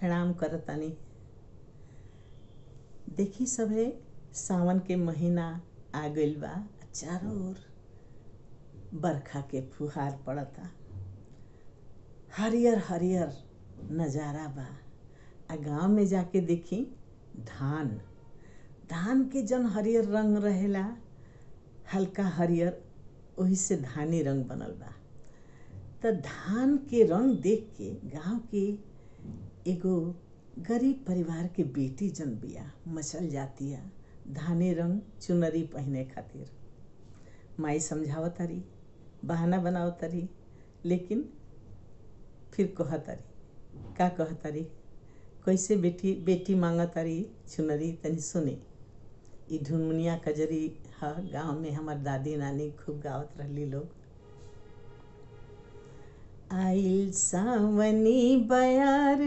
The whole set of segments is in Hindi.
प्रणाम करतनी देखी सबे सावन के महीना आ गइल बा चारों ओर बरखा के फुहार पड़ता हरियर हरियर नज़ारा बा आ गांव में जाके देखी धान धान के जन हरियर रंग रहेला हल्का हरियर वही से धानी रंग बनल बा तो धान के रंग देख के गाँव के एगो गरीब परिवार के बेटी जन बिया मचल जातिया धाने रंग चुनरी पहने खातिर माई समझाव तारी बहाना बनाव तारी लेकिन फिर कहतारी का कहतारी कैसे बेटी बेटी मांगतारी चुनरी तनी सुने ई ढुनमुनिया कजरी है गांव में हमार दादी नानी खूब गावत रहली लोग आइल सावनी बयार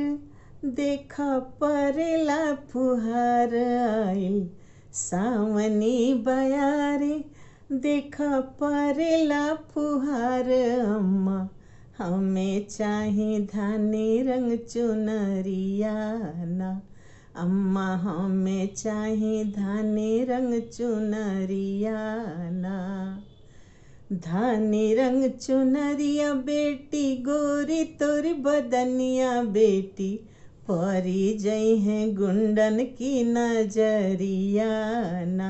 देखा परेला फुहार आइल सावनी बयारे देखा परेला फुहार अम्मा हमें चाहे धानी रंग चुनरिया ना अम्मा हमें चाहे धानी रंग चुनरिया ना धानी रंग चुनरिया बेटी गोरी तोरी बदनिया बेटी परी जई है गुंडन की नजरिया ना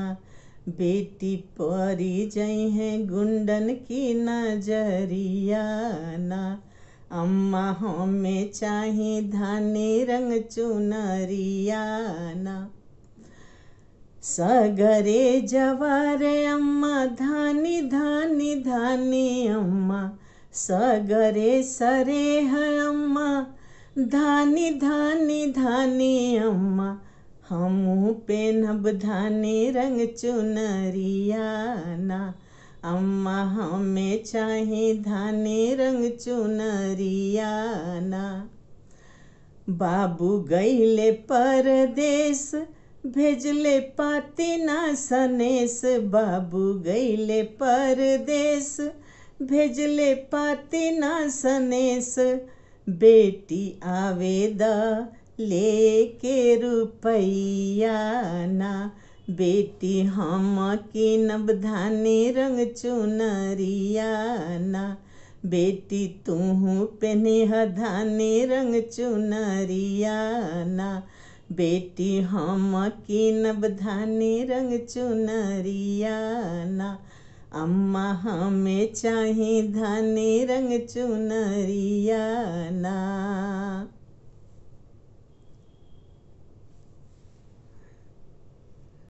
बेटी परी जई है गुंडन की नजरिया ना अम्मा हमें चाहे धानी रंग चुनरिया ना सगरे जवारे अम्मा धानी धानी धानी अम्मा सगरे सरे है अम्मा धानी धानी धानी अम्मा हमू नब धानी रंग चुनरिया ना अम्मा हमें चाहे धानी रंग चुनरिया ना बाबू गईले परदेश भेजले पाती ना सनेस बाबू गईले परदेस भेजले पाती ना सनेस बेटी आवेदा लेके रुपया ना बेटी हम की नबधानी रंग चुनरिया ना बेटी तू पहने धानी रंग चुनरिया ना बेटी हम कीनब धानी रंग ना अम्मा हमें चाहे धानी रंग चुनरियाना